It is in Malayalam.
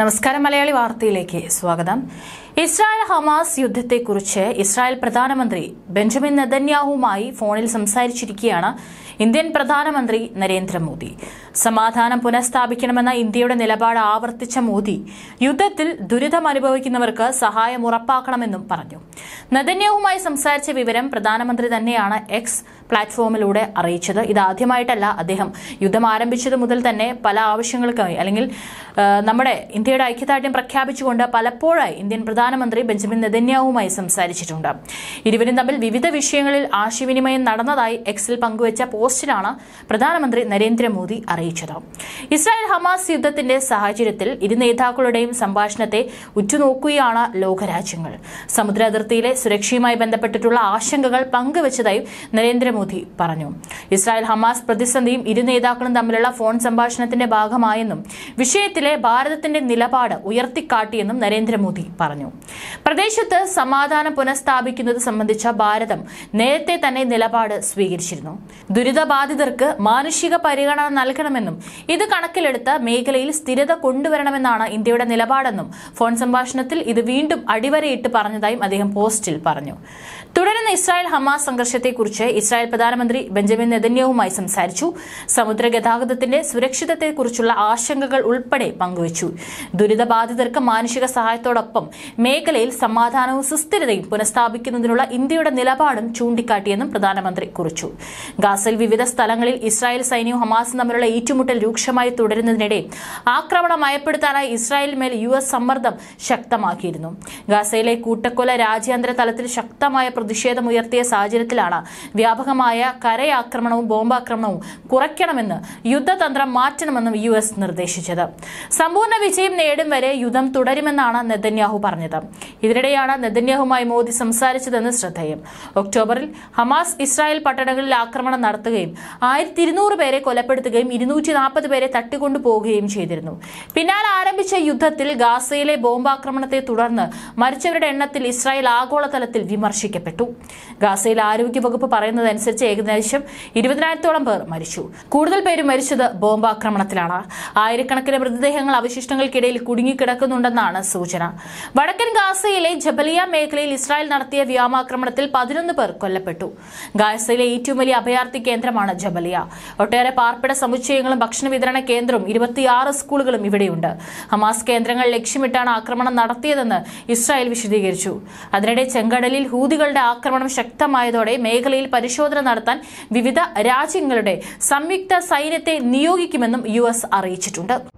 നമസ്കാരം മലയാളി വാർത്തയിലേക്ക് സ്വാഗതം ഇസ്രായേൽ ഹമാസ് യുദ്ധത്തെക്കുറിച്ച് ഇസ്രായേൽ പ്രധാനമന്ത്രി ബെഞ്ചമിൻ നെതന്യാഹുമായി ഫോണിൽ സംസാരിച്ചിരിക്കുകയാണ് ഇന്ത്യൻ പ്രധാനമന്ത്രി നരേന്ദ്രമോദി സമാധാനം പുനഃസ്ഥാപിക്കണമെന്ന ഇന്ത്യയുടെ നിലപാട് ആവർത്തിച്ച മോദി യുദ്ധത്തിൽ ദുരിതം അനുഭവിക്കുന്നവർക്ക് സഹായം ഉറപ്പാക്കണമെന്നും പറഞ്ഞു നദന്യവുമായി സംസാരിച്ച വിവരം പ്രധാനമന്ത്രി തന്നെയാണ് എക്സ് പ്ലാറ്റ്ഫോമിലൂടെ അറിയിച്ചത് ഇതാദ്യമായിട്ടല്ല അദ്ദേഹം യുദ്ധം ആരംഭിച്ചത് മുതൽ തന്നെ പല ആവശ്യങ്ങൾക്കായി അല്ലെങ്കിൽ നമ്മുടെ ഇന്ത്യയുടെ ഐക്യദാർഢ്യം പ്രഖ്യാപിച്ചുകൊണ്ട് പലപ്പോഴായി ഇന്ത്യൻ പ്രധാനമന്ത്രി ബെഞ്ചമിൻ നെതന്യാവുമായി സംസാരിച്ചിട്ടുണ്ട് ഇരുവരും തമ്മിൽ വിവിധ വിഷയങ്ങളിൽ ആശയവിനിമയം നടന്നതായി എക്സിൽ പങ്കുവച്ച പോസ്റ്റ് പോസ്റ്റിലാണ് പ്രധാനമന്ത്രി നരേന്ദ്രമോദി അറിയിച്ചത് ഇസ്രായേൽ ഹമാസ് യുദ്ധത്തിന്റെ സാഹചര്യത്തിൽ ഇരു നേതാക്കളുടെയും സംഭാഷണത്തെ ഉറ്റുനോക്കുകയാണ് ലോകരാജ്യങ്ങൾ സമുദ്ര അതിർത്തിയിലെ സുരക്ഷയുമായി ബന്ധപ്പെട്ടിട്ടുള്ള ആശങ്കകൾ പങ്കുവച്ചതായും നരേന്ദ്രമോദി പറഞ്ഞു ഇസ്രായേൽ ഹമാസ് പ്രതിസന്ധിയും ഇരു നേതാക്കളും തമ്മിലുള്ള ഫോൺ സംഭാഷണത്തിന്റെ ഭാഗമായെന്നും വിഷയത്തിലെ ഭാരതത്തിന്റെ നിലപാട് ഉയർത്തിക്കാട്ടിയെന്നും നരേന്ദ്രമോദി പറഞ്ഞു പ്രദേശത്ത് സമാധാനം പുനഃസ്ഥാപിക്കുന്നത് സംബന്ധിച്ച ഭാരതം നേരത്തെ തന്നെ നിലപാട് സ്വീകരിച്ചിരുന്നു ദുരിത ദുരിതബാധിതർക്ക് മാനുഷിക പരിഗണന നൽകണമെന്നും ഇത് കണക്കിലെടുത്ത് മേഖലയിൽ സ്ഥിരത കൊണ്ടുവരണമെന്നാണ് ഇന്ത്യയുടെ നിലപാടെന്നും ഫോൺ സംഭാഷണത്തിൽ ഇത് വീണ്ടും അടിവരയിട്ട് പറഞ്ഞതായും അദ്ദേഹം പോസ്റ്റിൽ പറഞ്ഞു തുടരെ ഇന്ന് ഇസ്രായേൽ ഹമാസ് സംഘർഷത്തെക്കുറിച്ച് ഇസ്രായേൽ പ്രധാനമന്ത്രി ബെഞ്ചമിൻ നെതന്യാഹുമായി സംസാരിച്ചു സമുദ്ര ഗതാഗതത്തിന്റെ സുരക്ഷിതത്തെക്കുറിച്ചുള്ള ആശങ്കകൾ ഉൾപ്പെടെ പങ്കുവച്ചു ദുരിതബാധിതർക്ക് മാനുഷിക സഹായത്തോടൊപ്പം മേഖലയിൽ സമാധാനവും സുസ്ഥിരതയും പുനഃസ്ഥാപിക്കുന്നതിനുള്ള ഇന്ത്യയുടെ നിലപാടും ചൂണ്ടിക്കാട്ടിയെന്നും പ്രധാനമന്ത്രി കുറിച്ചു ഗാസയിൽ വിവിധ സ്ഥലങ്ങളിൽ ഇസ്രായേൽ സൈന്യവും ഹമാസും തമ്മിലുള്ള ഏറ്റുമുട്ടൽ രൂക്ഷമായി തുടരുന്നതിനിടെ ആക്രമണം മയപ്പെടുത്താനായി ഇസ്രായേലിന്മേൽ യു എസ് സമ്മർദ്ദം ശക്തമാക്കിയിരുന്നു ഗാസയിലെ കൂട്ടക്കൊല രാജ്യാന്തര തലത്തിൽ ശക്തമായ പ്രതിഷേധം പ്രതിഷേധമുയർത്തിയ സാഹചര്യത്തിലാണ് വ്യാപകമായ കരയാക്രമണവും ബോംബാക്രമണവും കുറയ്ക്കണമെന്ന് യുദ്ധതന്ത്രം മാറ്റണമെന്നും യു എസ് നിർദ്ദേശിച്ചത് സമ്പൂർണ്ണ വിജയം നേടും വരെ യുദ്ധം തുടരുമെന്നാണ് നെതന്യാഹു പറഞ്ഞത് ഇതിനിടെയാണ് നെതന്യാഹുമായി മോദി സംസാരിച്ചതെന്ന് ശ്രദ്ധേയം ഒക്ടോബറിൽ ഹമാസ് ഇസ്രായേൽ പട്ടണങ്ങളിൽ ആക്രമണം നടത്തുകയും ആയിരത്തി ഇരുന്നൂറ് പേരെ കൊലപ്പെടുത്തുകയും ഇരുന്നൂറ്റി നാൽപ്പത് പേരെ തട്ടിക്കൊണ്ടുപോകുകയും ചെയ്തിരുന്നു പിന്നാലെ ആരംഭിച്ച യുദ്ധത്തിൽ ഗാസയിലെ ബോംബാക്രമണത്തെ തുടർന്ന് മരിച്ചവരുടെ എണ്ണത്തിൽ ഇസ്രായേൽ ആഗോളതലത്തിൽ വിമർശിക്കപ്പെട്ടു ഗാസയിൽ ആരോഗ്യവകുപ്പ് പറയുന്നതനുസരിച്ച് ഏകദേശം ഇരുപതിനായിരത്തോളം പേർ മരിച്ചു കൂടുതൽ പേരും മരിച്ചത് ബോംബാക്രമണത്തിലാണ് ആയിരക്കണക്കിന് മൃതദേഹങ്ങൾ അവശിഷ്ടങ്ങൾക്കിടയിൽ കുടുങ്ങിക്കിടക്കുന്നുണ്ടെന്നാണ് സൂചന വടക്കൻ ഗാസയിലെ ജബലിയ മേഖലയിൽ ഇസ്രായേൽ നടത്തിയ വ്യോമാക്രമണത്തിൽ പതിനൊന്ന് പേർ കൊല്ലപ്പെട്ടു ഗാസയിലെ ഏറ്റവും വലിയ അഭയാർത്ഥി കേന്ദ്രമാണ് ജബലിയ ഒട്ടേറെ പാർപ്പിട സമുച്ചയങ്ങളും ഭക്ഷണ വിതരണ കേന്ദ്രവും ഇരുപത്തിയാറ് സ്കൂളുകളും ഇവിടെയുണ്ട് ഹമാസ് കേന്ദ്രങ്ങൾ ലക്ഷ്യമിട്ടാണ് ആക്രമണം നടത്തിയതെന്ന് ഇസ്രായേൽ വിശദീകരിച്ചു അതിനിടെ ചെങ്കടലിൽ ഹൂതികളുടെ ആക്രമണം ആക്രമണം ശക്തമായതോടെ മേഖലയിൽ പരിശോധന നടത്താൻ വിവിധ രാജ്യങ്ങളുടെ സംയുക്ത സൈന്യത്തെ നിയോഗിക്കുമെന്നും യു അറിയിച്ചിട്ടുണ്ട്